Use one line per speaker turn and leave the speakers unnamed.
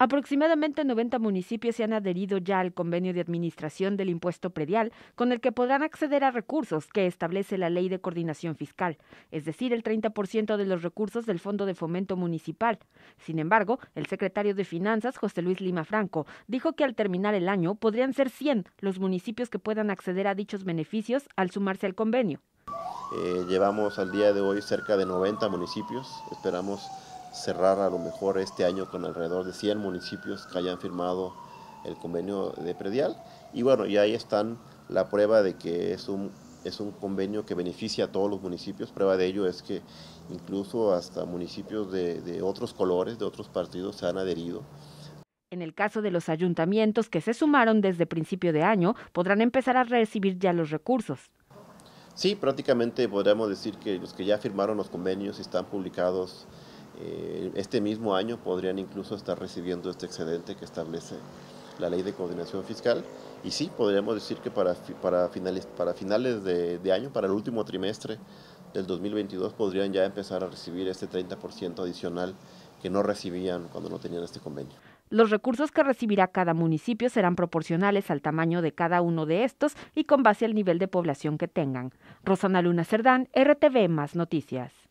Aproximadamente 90 municipios se han adherido ya al convenio de administración del impuesto predial, con el que podrán acceder a recursos que establece la Ley de Coordinación Fiscal, es decir, el 30% de los recursos del Fondo de Fomento Municipal. Sin embargo, el secretario de Finanzas, José Luis Lima Franco, dijo que al terminar el año podrían ser 100 los municipios que puedan acceder a dichos beneficios al sumarse al convenio.
Eh, llevamos al día de hoy cerca de 90 municipios, esperamos cerrar a lo mejor este año con alrededor de 100 municipios que hayan firmado el convenio de predial. Y bueno, y ahí están la prueba de que es un, es un convenio que beneficia a todos los municipios. Prueba de ello es que incluso hasta municipios de, de otros colores, de otros partidos, se han adherido.
En el caso de los ayuntamientos que se sumaron desde principio de año, podrán empezar a recibir ya los recursos.
Sí, prácticamente podríamos decir que los que ya firmaron los convenios están publicados eh, este mismo año podrían incluso estar recibiendo este excedente que establece la ley de coordinación fiscal. Y sí, podríamos decir que para, para finales, para finales de, de año, para el último trimestre del 2022, podrían ya empezar a recibir este 30% adicional que no recibían cuando no tenían este convenio.
Los recursos que recibirá cada municipio serán proporcionales al tamaño de cada uno de estos y con base al nivel de población que tengan. Rosana Luna Cerdán, RTV Más Noticias.